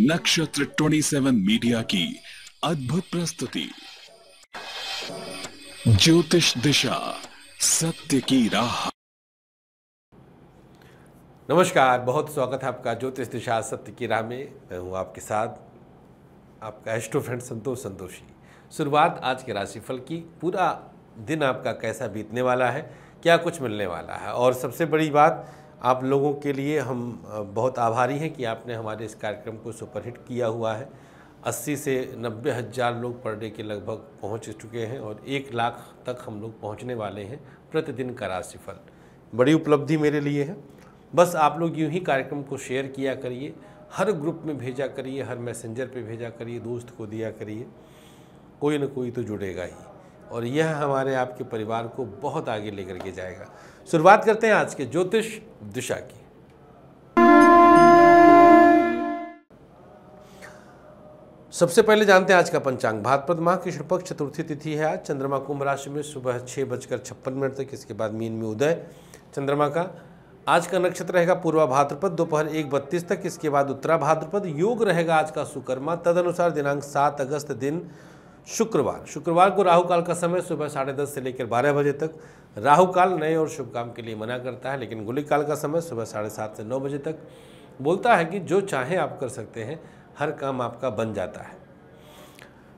नक्षत्र 27 मीडिया की अद्भुत प्रस्तुति ज्योतिष दिशा सत्य की राह नमस्कार बहुत स्वागत है आपका ज्योतिष दिशा सत्य की राह में मैं हूं आपके साथ आपका एस्ट्रो फ्रेंड संतोष संतोषी शुरुआत आज के राशिफल की पूरा दिन आपका कैसा बीतने वाला है क्या कुछ मिलने वाला है और सबसे बड़ी बात आप लोगों के लिए हम बहुत आभारी हैं कि आपने हमारे इस कार्यक्रम को सुपरहिट किया हुआ है 80 से नब्बे हज़ार लोग पर डे के लगभग पहुंच चुके हैं और एक लाख तक हम लोग पहुंचने वाले हैं प्रतिदिन का राशिफल बड़ी उपलब्धि मेरे लिए है बस आप लोग यूँ ही कार्यक्रम को शेयर किया करिए हर ग्रुप में भेजा करिए हर मैसेंजर पे भेजा करिए दोस्त को दिया करिए कोई ना कोई तो जुड़ेगा ही और यह हमारे आपके परिवार को बहुत आगे लेकर के जाएगा शुरुआत करते हैं आज के ज्योतिष दिशा की सबसे पहले जानते हैं आज का पंचांग भाद्रपद माह की पक्ष चतुर्थी तिथि है आज चंद्रमा कुंभ राशि में सुबह छह बजकर छप्पन मिनट तक इसके बाद मीन में उदय चंद्रमा का आज का नक्षत्र रहेगा पूर्वा भाद्रपद दोपहर एक बत्तीस तक इसके बाद उत्तरा भाद्रपद योग रहेगा आज का सुकर्मा तदनुसार दिनांक सात अगस्त दिन शुक्रवार शुक्रवार को राहु काल का समय सुबह साढ़े दस से लेकर बारह बजे तक राहु काल नए और शुभ काम के लिए मना करता है लेकिन गुली काल का समय सुबह साढ़े सात से नौ बजे तक बोलता है कि जो चाहें आप कर सकते हैं हर काम आपका बन जाता है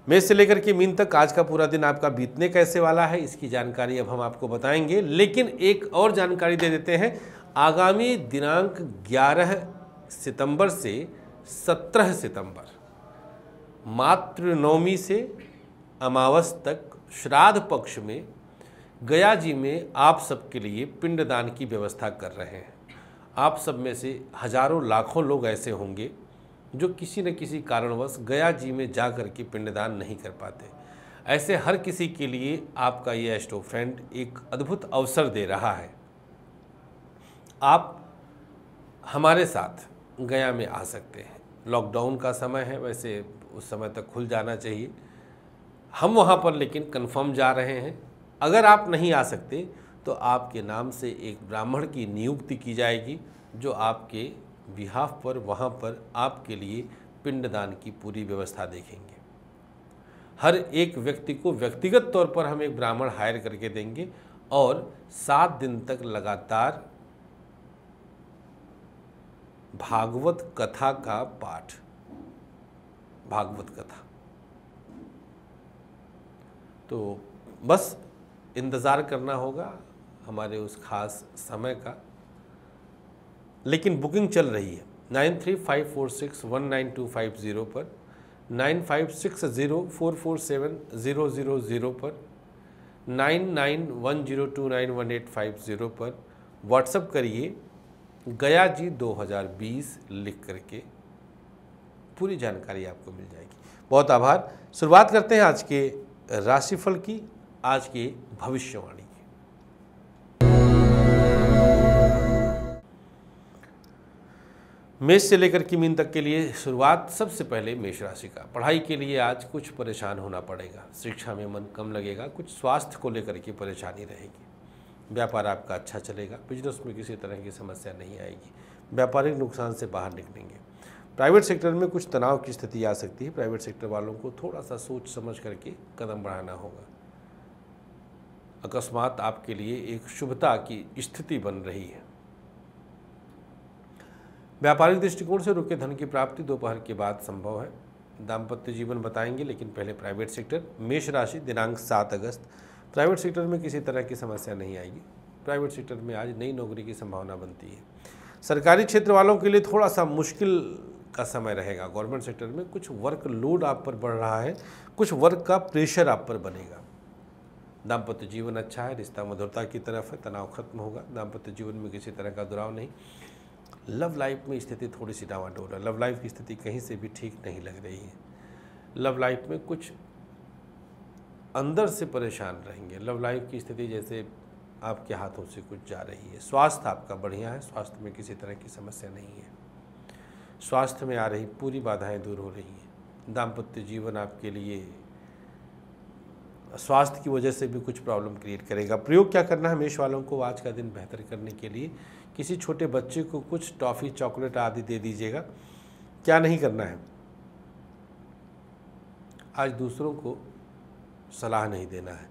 मेष से लेकर के मीन तक आज का पूरा दिन आपका बीतने कैसे वाला है इसकी जानकारी अब हम आपको बताएंगे लेकिन एक और जानकारी दे देते हैं आगामी दिनांक ग्यारह सितंबर से सत्रह सितंबर मातृनवमी से अमावस तक श्राद्ध पक्ष में गया जी में आप सबके लिए पिंडदान की व्यवस्था कर रहे हैं आप सब में से हजारों लाखों लोग ऐसे होंगे जो किसी न किसी कारणवश गया जी में जा कर के पिंडदान नहीं कर पाते ऐसे हर किसी के लिए आपका ये एस्टोफ्रेंड एक अद्भुत अवसर दे रहा है आप हमारे साथ गया में आ सकते हैं लॉकडाउन का समय है वैसे उस समय तक खुल जाना चाहिए हम वहाँ पर लेकिन कन्फर्म जा रहे हैं अगर आप नहीं आ सकते तो आपके नाम से एक ब्राह्मण की नियुक्ति की जाएगी जो आपके बिहाफ पर वहाँ पर आपके लिए पिंडदान की पूरी व्यवस्था देखेंगे हर एक व्यक्ति को व्यक्तिगत तौर पर हम एक ब्राह्मण हायर करके देंगे और सात दिन तक लगातार भागवत कथा का पाठ भागवत कथा तो बस इंतज़ार करना होगा हमारे उस ख़ास समय का लेकिन बुकिंग चल रही है nine three five four six one nine two five zero पर nine five six zero four four seven zero zero zero पर nine nine one zero two nine one eight five zero पर WhatsApp करिए गया जी दो हज़ार बीस लिख करके पूरी जानकारी आपको मिल जाएगी बहुत आभार शुरुआत करते हैं आज के राशिफल की आज की भविष्यवाणी की मेष से लेकर की मीन तक के लिए शुरुआत सबसे पहले मेष राशि का पढ़ाई के लिए आज कुछ परेशान होना पड़ेगा शिक्षा में मन कम लगेगा कुछ स्वास्थ्य को लेकर के परेशानी रहेगी व्यापार आपका अच्छा चलेगा बिजनेस में किसी तरह की समस्या नहीं आएगी व्यापारिक नुकसान से बाहर निकलेंगे प्राइवेट सेक्टर में कुछ तनाव की स्थिति आ सकती है प्राइवेट सेक्टर वालों को थोड़ा सा सोच समझ करके कदम बढ़ाना होगा अकस्मात आपके लिए एक शुभता की स्थिति बन रही है व्यापारिक दृष्टिकोण से रुके धन की प्राप्ति दोपहर के बाद संभव है दाम्पत्य जीवन बताएंगे लेकिन पहले प्राइवेट सेक्टर मेष राशि दिनांक सात अगस्त प्राइवेट सेक्टर में किसी तरह की समस्या नहीं आएगी प्राइवेट सेक्टर में आज नई नौकरी की संभावना बनती है सरकारी क्षेत्र वालों के लिए थोड़ा सा मुश्किल का समय रहेगा गवर्नमेंट सेक्टर में कुछ वर्क लोड आप पर बढ़ रहा है कुछ वर्क का प्रेशर आप पर बनेगा दाम्पत्य जीवन अच्छा है रिश्ता मधुरता की तरफ है तनाव खत्म होगा दाम्पत्य जीवन में किसी तरह का दुराव नहीं लव लाइफ में स्थिति थोड़ी सी डावाडोल है लव लाइफ की स्थिति कहीं से भी ठीक नहीं लग रही है लव लाइफ में कुछ अंदर से परेशान रहेंगे लव लाइफ की स्थिति जैसे आपके हाथों से कुछ जा रही है स्वास्थ्य आपका बढ़िया है स्वास्थ्य में किसी तरह की समस्या नहीं है स्वास्थ्य में आ रही पूरी बाधाएं दूर हो रही हैं दाम्पत्य जीवन आपके लिए स्वास्थ्य की वजह से भी कुछ प्रॉब्लम क्रिएट करेगा प्रयोग क्या करना है हमेशा वालों को आज का दिन बेहतर करने के लिए किसी छोटे बच्चे को कुछ टॉफ़ी चॉकलेट आदि दे दीजिएगा क्या नहीं करना है आज दूसरों को सलाह नहीं देना है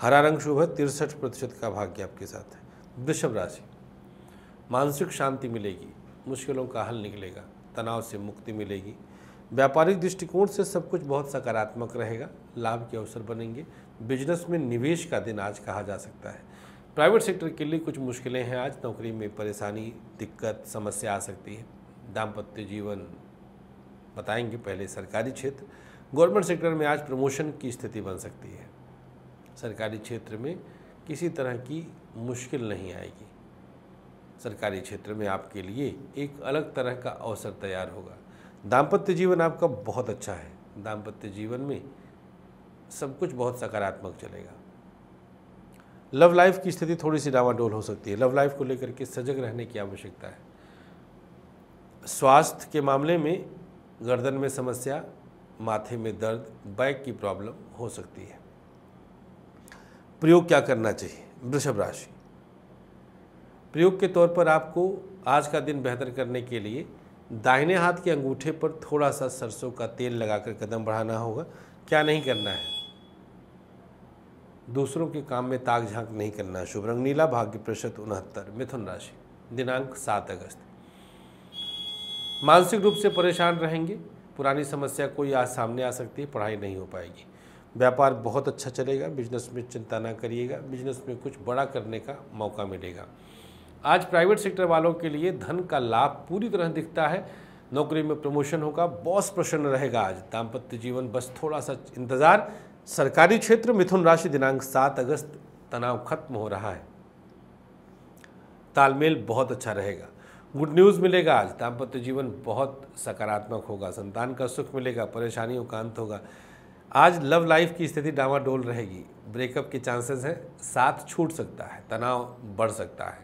हरा रंग शुभ है तिरसठ प्रतिशत का भाग्य आपके साथ है वृषभ राशि मानसिक शांति मिलेगी मुश्किलों का हल निकलेगा तनाव से मुक्ति मिलेगी व्यापारिक दृष्टिकोण से सब कुछ बहुत सकारात्मक रहेगा लाभ के अवसर बनेंगे बिजनेस में निवेश का दिन आज कहा जा सकता है प्राइवेट सेक्टर के लिए कुछ मुश्किलें हैं आज नौकरी में परेशानी दिक्कत समस्या आ सकती है दाम्पत्य जीवन बताएंगे पहले सरकारी क्षेत्र गवर्नमेंट सेक्टर में आज प्रमोशन की स्थिति बन सकती है सरकारी क्षेत्र में किसी तरह की मुश्किल नहीं आएगी सरकारी क्षेत्र में आपके लिए एक अलग तरह का अवसर तैयार होगा दाम्पत्य जीवन आपका बहुत अच्छा है दाम्पत्य जीवन में सब कुछ बहुत सकारात्मक चलेगा लव लाइफ की स्थिति थोड़ी सी डावाडोल हो सकती है लव लाइफ को लेकर के सजग रहने की आवश्यकता है स्वास्थ्य के मामले में गर्दन में समस्या माथे में दर्द बैक की प्रॉब्लम हो सकती है प्रयोग क्या करना चाहिए वृषभ राशि प्रयोग के तौर पर आपको आज का दिन बेहतर करने के लिए दाहिने हाथ के अंगूठे पर थोड़ा सा सरसों का तेल लगाकर कदम बढ़ाना होगा क्या नहीं करना है दूसरों के काम में ताक झांक नहीं करना शुभ रंग नीला भाग्य प्रतिशत उनहत्तर मिथुन राशि दिनांक सात अगस्त मानसिक रूप से परेशान रहेंगे पुरानी समस्या कोई आज सामने आ सकती है पढ़ाई नहीं हो पाएगी व्यापार बहुत अच्छा चलेगा बिजनेस में चिंता ना करिएगा बिजनेस में कुछ बड़ा करने का मौका मिलेगा आज प्राइवेट सेक्टर वालों के लिए धन का लाभ पूरी तरह दिखता है नौकरी में प्रमोशन होगा बॉस प्रसन्न रहेगा आज दाम्पत्य जीवन बस थोड़ा सा इंतज़ार सरकारी क्षेत्र मिथुन राशि दिनांक सात अगस्त तनाव खत्म हो रहा है तालमेल बहुत अच्छा रहेगा गुड न्यूज़ मिलेगा आज दाम्पत्य जीवन बहुत सकारात्मक होगा संतान का सुख मिलेगा परेशानियों का अंत होगा आज लव लाइफ की स्थिति डावाडोल रहेगी ब्रेकअप के चांसेस हैं साथ छूट सकता है तनाव बढ़ सकता है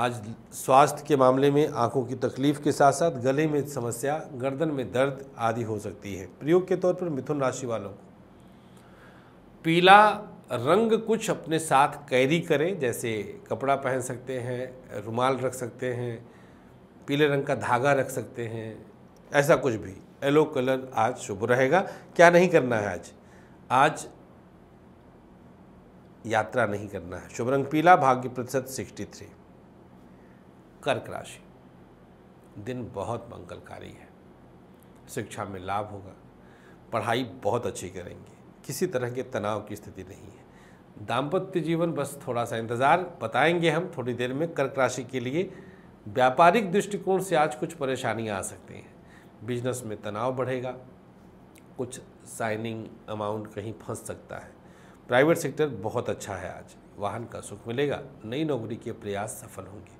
आज स्वास्थ्य के मामले में आंखों की तकलीफ के साथ साथ गले में समस्या गर्दन में दर्द आदि हो सकती है प्रयोग के तौर पर मिथुन राशि वालों को पीला रंग कुछ अपने साथ कैरी करें जैसे कपड़ा पहन सकते हैं रुमाल रख सकते हैं पीले रंग का धागा रख सकते हैं ऐसा कुछ भी येलो कलर आज शुभ रहेगा क्या नहीं करना है आज आज यात्रा नहीं करना है शुभ रंग पीला भाग्य प्रतिशत सिक्सटी थ्री कर्क राशि दिन बहुत मंगलकारी है शिक्षा में लाभ होगा पढ़ाई बहुत अच्छी करेंगे किसी तरह के तनाव की स्थिति नहीं है दाम्पत्य जीवन बस थोड़ा सा इंतज़ार बताएंगे हम थोड़ी देर में कर्क राशि के लिए व्यापारिक दृष्टिकोण से आज कुछ परेशानियां आ सकती हैं बिजनेस में तनाव बढ़ेगा कुछ साइनिंग अमाउंट कहीं फंस सकता है प्राइवेट सेक्टर बहुत अच्छा है आज वाहन का सुख मिलेगा नई नौकरी के प्रयास सफल होंगे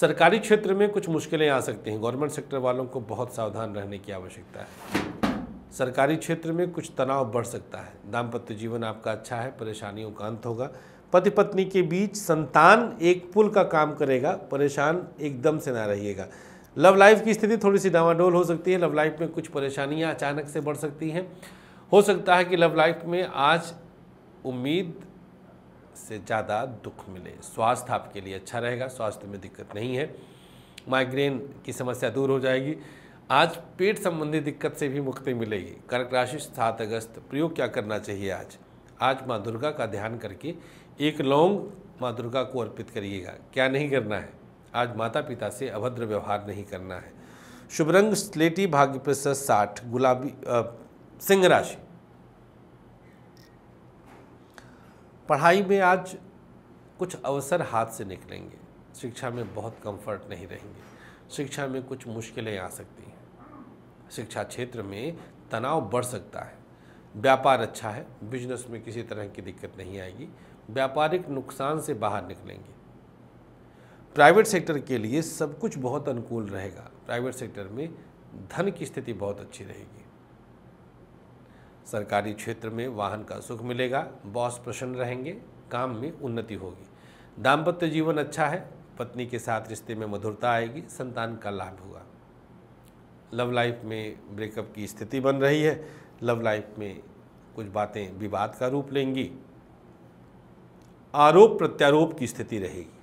सरकारी क्षेत्र में कुछ मुश्किलें आ सकती हैं गवर्नमेंट सेक्टर वालों को बहुत सावधान रहने की आवश्यकता है सरकारी क्षेत्र में कुछ तनाव बढ़ सकता है दाम्पत्य जीवन आपका अच्छा है परेशानियों का अंत होगा पति पत्नी के बीच संतान एक पुल का काम करेगा परेशान एकदम से ना रहिएगा लव लाइफ की स्थिति थोड़ी सी डावाडोल हो सकती है लव लाइफ में कुछ परेशानियाँ अचानक से बढ़ सकती हैं हो सकता है कि लव लाइफ में आज उम्मीद से ज़्यादा दुख मिले स्वास्थ्य आपके लिए अच्छा रहेगा स्वास्थ्य में दिक्कत नहीं है माइग्रेन की समस्या दूर हो जाएगी आज पेट संबंधी दिक्कत से भी मुक्ति मिलेगी कर्क राशि सात अगस्त प्रयोग क्या करना चाहिए आज आज माँ दुर्गा का ध्यान करके एक लौंग माँ दुर्गा को अर्पित करिएगा क्या नहीं करना है आज माता पिता से अभद्र व्यवहार नहीं करना है शुभ रंग स्लेटी भाग्य प्रसाद साठ गुलाबी सिंह राशि पढ़ाई में आज कुछ अवसर हाथ से निकलेंगे शिक्षा में बहुत कंफर्ट नहीं रहेंगे शिक्षा में कुछ मुश्किलें आ सकती हैं शिक्षा क्षेत्र में तनाव बढ़ सकता है व्यापार अच्छा है बिजनेस में किसी तरह की दिक्कत नहीं आएगी व्यापारिक नुकसान से बाहर निकलेंगे प्राइवेट सेक्टर के लिए सब कुछ बहुत अनुकूल रहेगा प्राइवेट सेक्टर में धन की स्थिति बहुत अच्छी रहेगी सरकारी क्षेत्र में वाहन का सुख मिलेगा बॉस प्रसन्न रहेंगे काम में उन्नति होगी दाम्पत्य जीवन अच्छा है पत्नी के साथ रिश्ते में मधुरता आएगी संतान का लाभ होगा लव लाइफ में ब्रेकअप की स्थिति बन रही है लव लाइफ में कुछ बातें विवाद का रूप लेंगी आरोप प्रत्यारोप की स्थिति रहेगी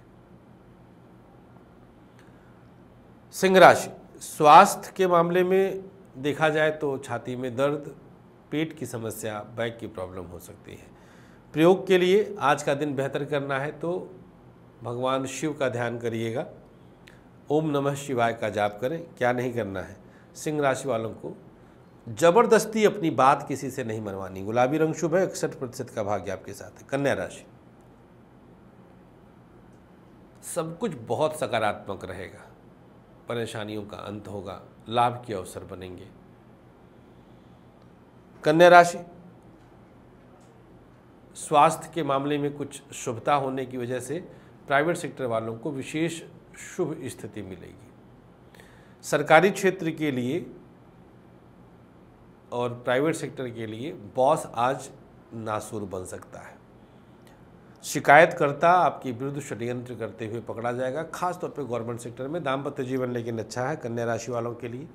सिंह राशि स्वास्थ्य के मामले में देखा जाए तो छाती में दर्द पेट की समस्या बैक की प्रॉब्लम हो सकती है प्रयोग के लिए आज का दिन बेहतर करना है तो भगवान शिव का ध्यान करिएगा ओम नमः शिवाय का जाप करें क्या नहीं करना है सिंह राशि वालों को जबरदस्ती अपनी बात किसी से नहीं मनवानी गुलाबी रंग शुभ है इकसठ प्रतिशत का भाग्य आपके साथ है कन्या राशि सब कुछ बहुत सकारात्मक रहेगा परेशानियों का अंत होगा लाभ के अवसर बनेंगे कन्या राशि स्वास्थ्य के मामले में कुछ शुभता होने की वजह से प्राइवेट सेक्टर वालों को विशेष शुभ स्थिति मिलेगी सरकारी क्षेत्र के लिए और प्राइवेट सेक्टर के लिए बॉस आज नासूर बन सकता है शिकायतकर्ता आपके विरुद्ध षड्यंत्र करते हुए पकड़ा जाएगा खासतौर पर गवर्नमेंट सेक्टर में दाम्पत्य जीवन लेकिन अच्छा है कन्या राशि वालों के लिए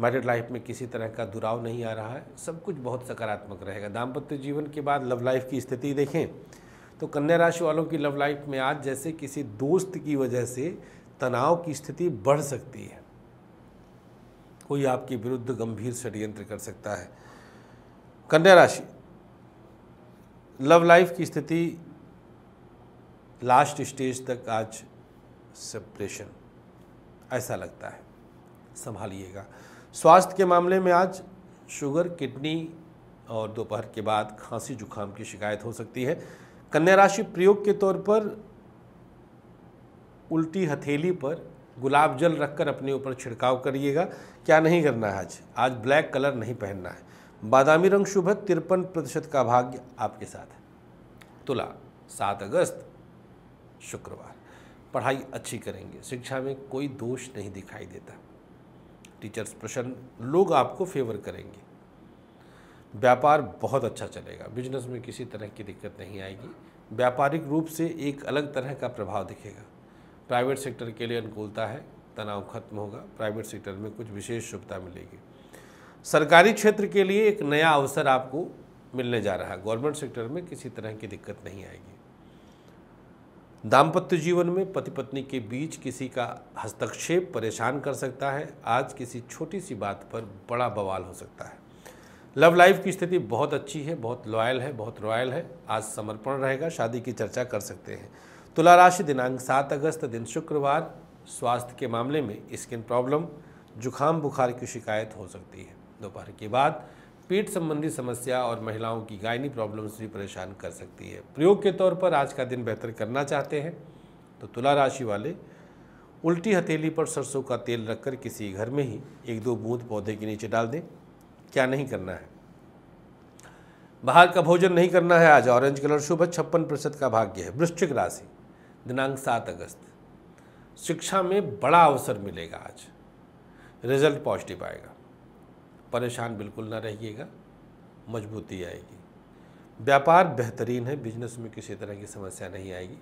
मैरिड लाइफ में किसी तरह का दुराव नहीं आ रहा है सब कुछ बहुत सकारात्मक रहेगा दाम्पत्य जीवन के बाद लव लाइफ की स्थिति देखें तो कन्या राशि वालों की लव लाइफ में आज जैसे किसी दोस्त की वजह से तनाव की स्थिति बढ़ सकती है कोई आपके विरुद्ध गंभीर षड्यंत्र कर सकता है कन्या राशि लव लाइफ की स्थिति लास्ट स्टेज तक आज सेपरेशन ऐसा लगता है संभालिएगा स्वास्थ्य के मामले में आज शुगर किडनी और दोपहर के बाद खांसी जुकाम की शिकायत हो सकती है कन्या राशि प्रयोग के तौर पर उल्टी हथेली पर गुलाब जल रखकर अपने ऊपर छिड़काव करिएगा क्या नहीं करना है आज आज ब्लैक कलर नहीं पहनना है बादामी रंग शुभ है तिरपन प्रतिशत का भाग्य आपके साथ है तुला सात अगस्त शुक्रवार पढ़ाई अच्छी करेंगे शिक्षा में कोई दोष नहीं दिखाई देता टीचर्स प्रसन्न लोग आपको फेवर करेंगे व्यापार बहुत अच्छा चलेगा बिजनेस में किसी तरह की दिक्कत नहीं आएगी व्यापारिक रूप से एक अलग तरह का प्रभाव दिखेगा प्राइवेट सेक्टर के लिए अनुकूलता है तनाव खत्म होगा प्राइवेट सेक्टर में कुछ विशेष शुभता मिलेगी सरकारी क्षेत्र के लिए एक नया अवसर आपको मिलने जा रहा है गवर्नमेंट सेक्टर में किसी तरह की दिक्कत नहीं आएगी दाम्पत्य जीवन में पति पत्नी के बीच किसी का हस्तक्षेप परेशान कर सकता है आज किसी छोटी सी बात पर बड़ा बवाल हो सकता है लव लाइफ की स्थिति बहुत अच्छी है बहुत लॉयल है बहुत रॉयल है आज समर्पण रहेगा शादी की चर्चा कर सकते हैं तुला राशि दिनांक सात अगस्त दिन शुक्रवार स्वास्थ्य के मामले में स्किन प्रॉब्लम जुखाम बुखार की शिकायत हो सकती है दोपहर के बाद पेट संबंधी समस्या और महिलाओं की गायनी प्रॉब्लम्स भी परेशान कर सकती है प्रयोग के तौर पर आज का दिन बेहतर करना चाहते हैं तो तुला राशि वाले उल्टी हथेली पर सरसों का तेल रखकर किसी घर में ही एक दो बूंद पौधे के नीचे डाल दें क्या नहीं करना है बाहर का भोजन नहीं करना है आज ऑरेंज कलर शुभ छप्पन प्रतिशत का भाग्य है वृश्चिक राशि दिनांक सात अगस्त शिक्षा में बड़ा अवसर मिलेगा आज रिजल्ट पॉजिटिव आएगा परेशान बिल्कुल ना रहिएगा मजबूती आएगी व्यापार बेहतरीन है बिजनेस में किसी तरह की समस्या नहीं आएगी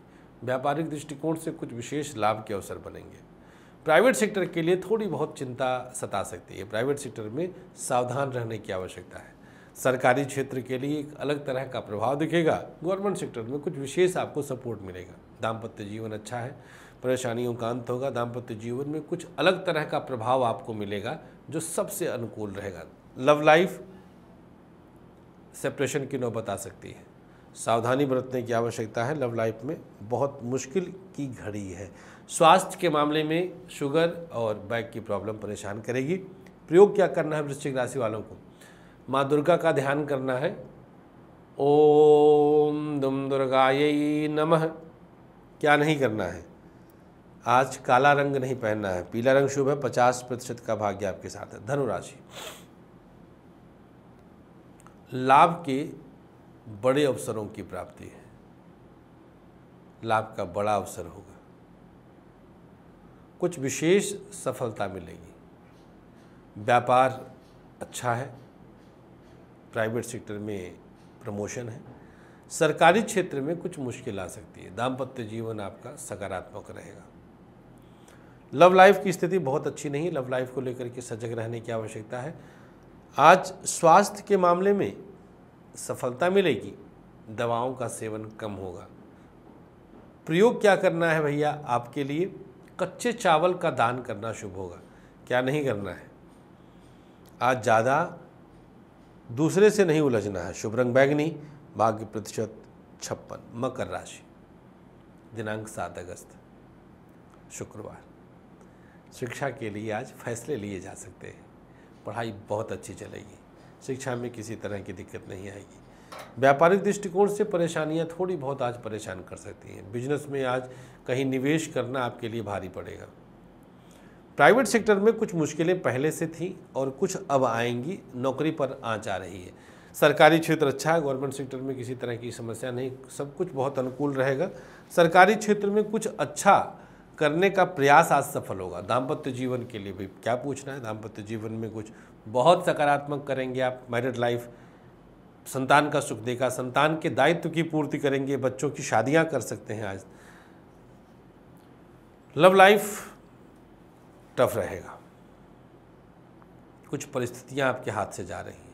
व्यापारिक दृष्टिकोण से कुछ विशेष लाभ के अवसर बनेंगे प्राइवेट सेक्टर के लिए थोड़ी बहुत चिंता सता सकती है प्राइवेट सेक्टर में सावधान रहने की आवश्यकता है सरकारी क्षेत्र के लिए एक अलग तरह का प्रभाव दिखेगा गवर्नमेंट सेक्टर में कुछ विशेष आपको सपोर्ट मिलेगा दाम्पत्य जीवन अच्छा है परेशानियों का अंत होगा दाम्पत्य जीवन में कुछ अलग तरह का प्रभाव आपको मिलेगा जो सबसे अनुकूल रहेगा लव लाइफ सेपरेशन की नौबत आ सकती है सावधानी बरतने की आवश्यकता है लव लाइफ में बहुत मुश्किल की घड़ी है स्वास्थ्य के मामले में शुगर और बैक की प्रॉब्लम परेशान करेगी प्रयोग क्या करना है वृश्चिक राशि वालों को माँ दुर्गा का ध्यान करना है ओम दुम दुर्गा नमः क्या नहीं करना है आज काला रंग नहीं पहनना है पीला रंग शुभ है पचास प्रतिशत का भाग्य आपके साथ है धनुराशि लाभ के बड़े अवसरों की प्राप्ति है लाभ का बड़ा अवसर होगा कुछ विशेष सफलता मिलेगी व्यापार अच्छा है प्राइवेट सेक्टर में प्रमोशन है सरकारी क्षेत्र में कुछ मुश्किल आ सकती है दाम्पत्य जीवन आपका सकारात्मक रहेगा लव लाइफ की स्थिति बहुत अच्छी नहीं लव लाइफ को लेकर के सजग रहने की आवश्यकता है आज स्वास्थ्य के मामले में सफलता मिलेगी दवाओं का सेवन कम होगा प्रयोग क्या करना है भैया आपके लिए कच्चे चावल का दान करना शुभ होगा क्या नहीं करना है आज ज़्यादा दूसरे से नहीं उलझना है शुभ रंग बैगनी भाग्य प्रतिशत छप्पन मकर राशि दिनांक सात अगस्त शुक्रवार शिक्षा के लिए आज फैसले लिए जा सकते हैं पढ़ाई बहुत अच्छी चलेगी शिक्षा में किसी तरह की दिक्कत नहीं आएगी व्यापारिक दृष्टिकोण से परेशानियां थोड़ी बहुत आज परेशान कर सकती हैं बिजनेस में आज कहीं निवेश करना आपके लिए भारी पड़ेगा प्राइवेट सेक्टर में कुछ मुश्किलें पहले से थी और कुछ अब आएंगी नौकरी पर आँच आ रही है सरकारी क्षेत्र अच्छा है गवर्नमेंट सेक्टर में किसी तरह की समस्या नहीं सब कुछ बहुत अनुकूल रहेगा सरकारी क्षेत्र में कुछ अच्छा करने का प्रयास आज सफल होगा दाम्पत्य जीवन के लिए भी क्या पूछना है दाम्पत्य जीवन में कुछ बहुत सकारात्मक करेंगे आप मैरिड लाइफ संतान का सुख देगा संतान के दायित्व की पूर्ति करेंगे बच्चों की शादियां कर सकते हैं आज लव लाइफ टफ रहेगा कुछ परिस्थितियां आपके हाथ से जा रही हैं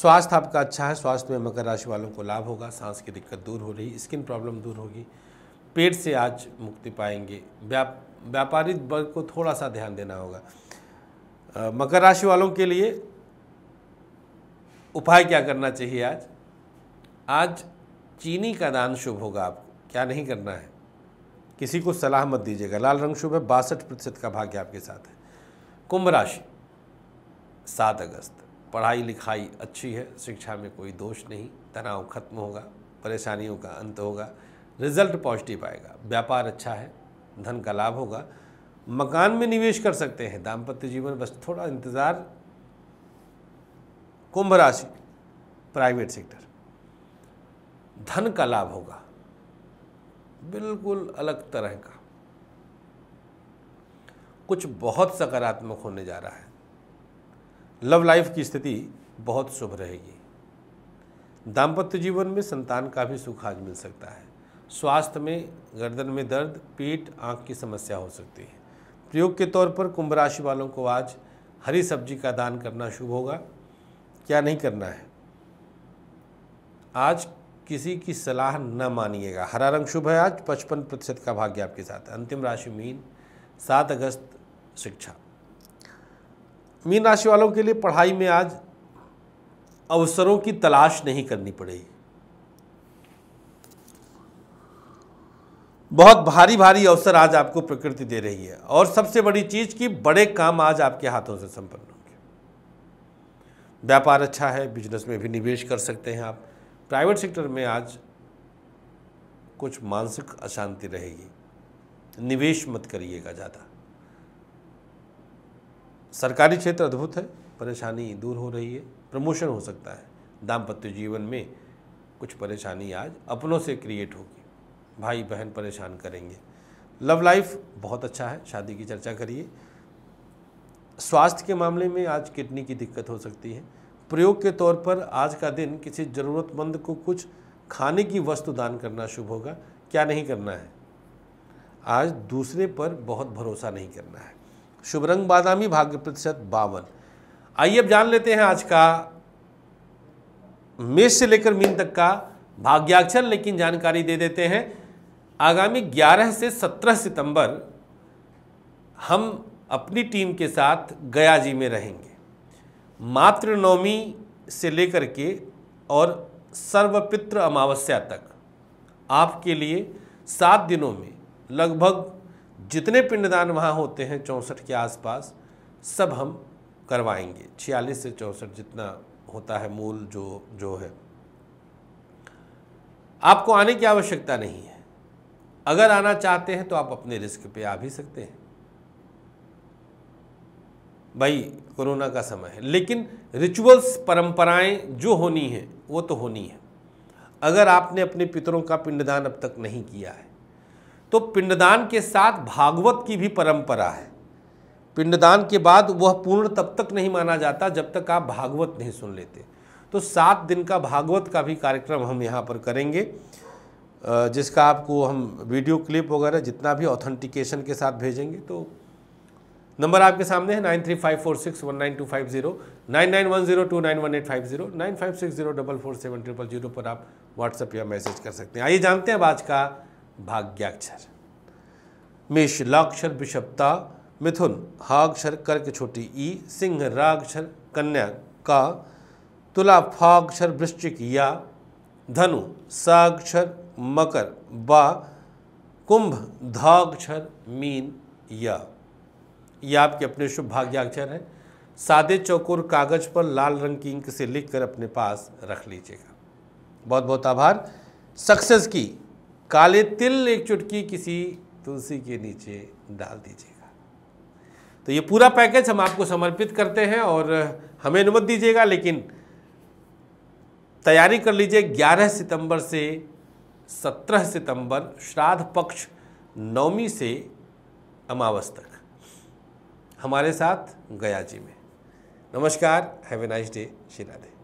स्वास्थ्य आपका अच्छा है स्वास्थ्य में मकर राशि वालों को लाभ होगा सांस की दिक्कत दूर हो रही स्किन प्रॉब्लम दूर होगी पेट से आज मुक्ति पाएंगे व्याप व्यापारिक वर्ग को थोड़ा सा ध्यान देना होगा मकर राशि वालों के लिए उपाय क्या करना चाहिए आज आज चीनी का दान शुभ होगा आपको क्या नहीं करना है किसी को सलाह मत दीजिएगा लाल रंग शुभ है बासठ प्रतिशत का भाग्य आपके साथ है कुंभ राशि सात अगस्त पढ़ाई लिखाई अच्छी है शिक्षा में कोई दोष नहीं तनाव खत्म होगा परेशानियों का अंत होगा रिजल्ट पॉजिटिव आएगा व्यापार अच्छा है धन का लाभ होगा मकान में निवेश कर सकते हैं दाम्पत्य जीवन बस थोड़ा इंतज़ार कुंभ राशि प्राइवेट सेक्टर धन का लाभ होगा बिल्कुल अलग तरह का कुछ बहुत सकारात्मक होने जा रहा है लव लाइफ की स्थिति बहुत शुभ रहेगी दाम्पत्य जीवन में संतान का भी सुख आज मिल सकता है स्वास्थ्य में गर्दन में दर्द पेट आँख की समस्या हो सकती है प्रयोग के तौर पर कुंभ राशि वालों को आज हरी सब्जी का दान करना शुभ होगा क्या नहीं करना है आज किसी की सलाह न मानिएगा हरा रंग शुभ है आज पचपन प्रतिशत का भाग्य आपके साथ अंतिम राशि मीन सात अगस्त शिक्षा मीन राशि वालों के लिए पढ़ाई में आज अवसरों की तलाश नहीं करनी पड़ेगी बहुत भारी भारी अवसर आज आपको प्रकृति दे रही है और सबसे बड़ी चीज़ कि बड़े काम आज आपके हाथों से संपन्न होंगे व्यापार अच्छा है बिजनेस में भी निवेश कर सकते हैं आप प्राइवेट सेक्टर में आज कुछ मानसिक अशांति रहेगी निवेश मत करिएगा ज़्यादा सरकारी क्षेत्र अद्भुत है परेशानी दूर हो रही है प्रमोशन हो सकता है दाम्पत्य जीवन में कुछ परेशानी आज अपनों से क्रिएट होगी भाई बहन परेशान करेंगे लव लाइफ बहुत अच्छा है शादी की चर्चा करिए स्वास्थ्य के मामले में आज किडनी की दिक्कत हो सकती है प्रयोग के तौर पर आज का दिन किसी ज़रूरतमंद को कुछ खाने की वस्तु दान करना शुभ होगा क्या नहीं करना है आज दूसरे पर बहुत भरोसा नहीं करना है शुभ रंग बादामी भाग्य प्रतिशत बावन आइए अब जान लेते हैं आज का मेष से लेकर मीन तक का भाग्याक्षर लेकिन जानकारी दे देते हैं आगामी 11 से 17 सितंबर हम अपनी टीम के साथ गया जी में रहेंगे मातृनवमी से लेकर के और सर्वपित्र अमावस्या तक आपके लिए सात दिनों में लगभग जितने पिंडदान वहाँ होते हैं चौंसठ के आसपास सब हम करवाएंगे छियालीस से चौंसठ जितना होता है मूल जो जो है आपको आने की आवश्यकता नहीं है अगर आना चाहते हैं तो आप अपने रिस्क पे आ भी सकते हैं भाई कोरोना का समय है लेकिन रिचुअल्स परंपराएं जो होनी है वो तो होनी है अगर आपने अपने पितरों का पिंडदान अब तक नहीं किया है तो पिंडदान के साथ भागवत की भी परंपरा है पिंडदान के बाद वह पूर्ण तब तक नहीं माना जाता जब तक आप भागवत नहीं सुन लेते तो सात दिन का भागवत का भी कार्यक्रम हम यहाँ पर करेंगे जिसका आपको हम वीडियो क्लिप वगैरह जितना भी ऑथेंटिकेशन के साथ भेजेंगे तो नंबर आपके सामने है nine three five four six one nine two five zero nine nine one zero two nine one eight five zero nine five six zero double four seven triple zero पर आप WhatsApp या message कर सकते हैं आइए जानते हैं आज का भाग्याक्षर मेष लाक्षर बिशप्ता मिथुन हाक्षर कर्क छोटी ई सिंह राक्षर कन्या का तुला फाक्षर वृश्चिक या धनु साक्षर मकर बा कुंभ धाक्षर मीन या ये आपके अपने शुभ भाग्याक्षर हैं सादे चौकोर कागज पर लाल रंग की इंक से लिखकर अपने पास रख लीजिएगा बहुत बहुत आभार सक्सेस की काले तिल एक चुटकी किसी तुलसी के नीचे डाल दीजिएगा तो ये पूरा पैकेज हम आपको समर्पित करते हैं और हमें अनुमति दीजिएगा लेकिन तैयारी कर लीजिए 11 सितंबर से सत्रह सितंबर श्राद्ध पक्ष नवमी से अमावस तक हमारे साथ गया जी में नमस्कार हैव ए नाइस डे शिला